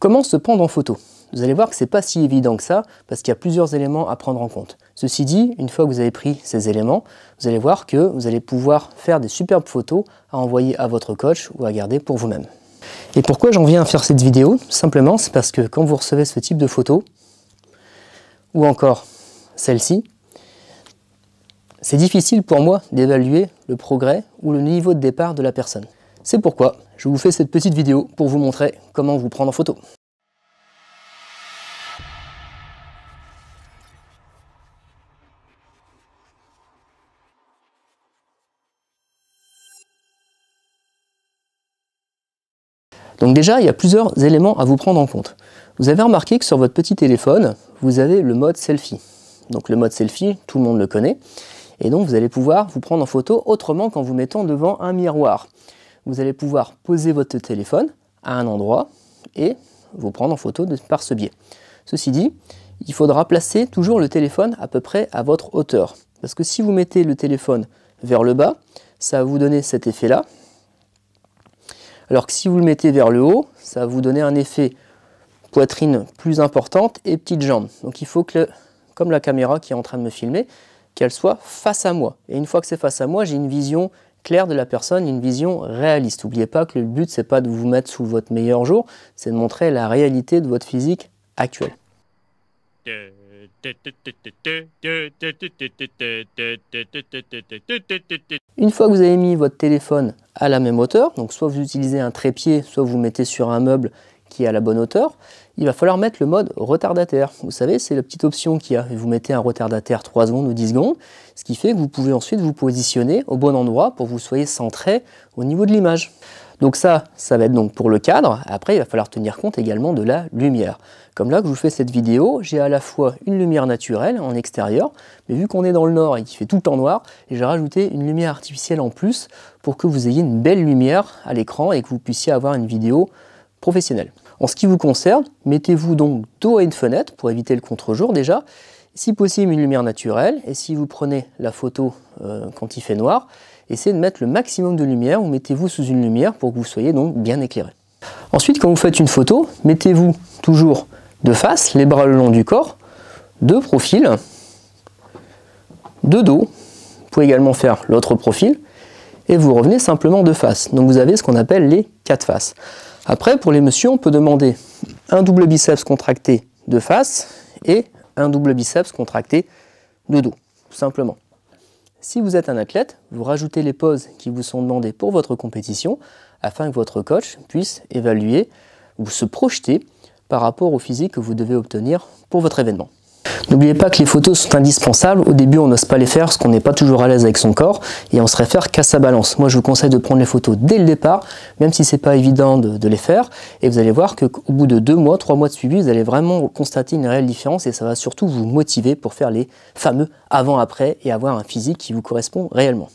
Comment se prendre en photo Vous allez voir que ce c'est pas si évident que ça, parce qu'il y a plusieurs éléments à prendre en compte. Ceci dit, une fois que vous avez pris ces éléments, vous allez voir que vous allez pouvoir faire des superbes photos à envoyer à votre coach ou à garder pour vous-même. Et pourquoi j'en viens à faire cette vidéo Simplement, c'est parce que quand vous recevez ce type de photo, ou encore celle-ci, c'est difficile pour moi d'évaluer le progrès ou le niveau de départ de la personne. C'est pourquoi je vous fais cette petite vidéo pour vous montrer comment vous prendre en photo. Donc déjà, il y a plusieurs éléments à vous prendre en compte. Vous avez remarqué que sur votre petit téléphone, vous avez le mode selfie. Donc le mode selfie, tout le monde le connaît. Et donc vous allez pouvoir vous prendre en photo autrement qu'en vous mettant devant un miroir vous allez pouvoir poser votre téléphone à un endroit et vous prendre en photo par ce biais. Ceci dit, il faudra placer toujours le téléphone à peu près à votre hauteur. Parce que si vous mettez le téléphone vers le bas, ça va vous donner cet effet-là. Alors que si vous le mettez vers le haut, ça va vous donner un effet poitrine plus importante et petites jambes. Donc il faut que, comme la caméra qui est en train de me filmer, qu'elle soit face à moi. Et une fois que c'est face à moi, j'ai une vision claire de la personne, une vision réaliste. N'oubliez pas que le but, c'est pas de vous mettre sous votre meilleur jour, c'est de montrer la réalité de votre physique actuelle. Une fois que vous avez mis votre téléphone à la même hauteur, donc soit vous utilisez un trépied, soit vous mettez sur un meuble qui est à la bonne hauteur, il va falloir mettre le mode retardataire. Vous savez, c'est la petite option qu'il y a. Vous mettez un retardataire 3 secondes ou 10 secondes, ce qui fait que vous pouvez ensuite vous positionner au bon endroit pour que vous soyez centré au niveau de l'image. Donc ça, ça va être donc pour le cadre. Après, il va falloir tenir compte également de la lumière. Comme là que je vous fais cette vidéo, j'ai à la fois une lumière naturelle en extérieur, mais vu qu'on est dans le nord et qu'il fait tout le temps noir, j'ai rajouté une lumière artificielle en plus pour que vous ayez une belle lumière à l'écran et que vous puissiez avoir une vidéo en ce qui vous concerne, mettez-vous donc dos à une fenêtre pour éviter le contre-jour déjà, si possible une lumière naturelle, et si vous prenez la photo euh, quand il fait noir, essayez de mettre le maximum de lumière ou mettez-vous sous une lumière pour que vous soyez donc bien éclairé. Ensuite, quand vous faites une photo, mettez-vous toujours de face, les bras le long du corps, de profil, de dos. Vous pouvez également faire l'autre profil et vous revenez simplement de face. Donc vous avez ce qu'on appelle les quatre faces. Après, pour les on peut demander un double biceps contracté de face et un double biceps contracté de dos, tout simplement. Si vous êtes un athlète, vous rajoutez les pauses qui vous sont demandées pour votre compétition afin que votre coach puisse évaluer ou se projeter par rapport au physique que vous devez obtenir pour votre événement. N'oubliez pas que les photos sont indispensables. Au début, on n'ose pas les faire parce qu'on n'est pas toujours à l'aise avec son corps et on se réfère qu'à sa balance. Moi, je vous conseille de prendre les photos dès le départ, même si c'est pas évident de, de, les faire. Et vous allez voir qu'au bout de deux mois, trois mois de suivi, vous allez vraiment constater une réelle différence et ça va surtout vous motiver pour faire les fameux avant-après et avoir un physique qui vous correspond réellement.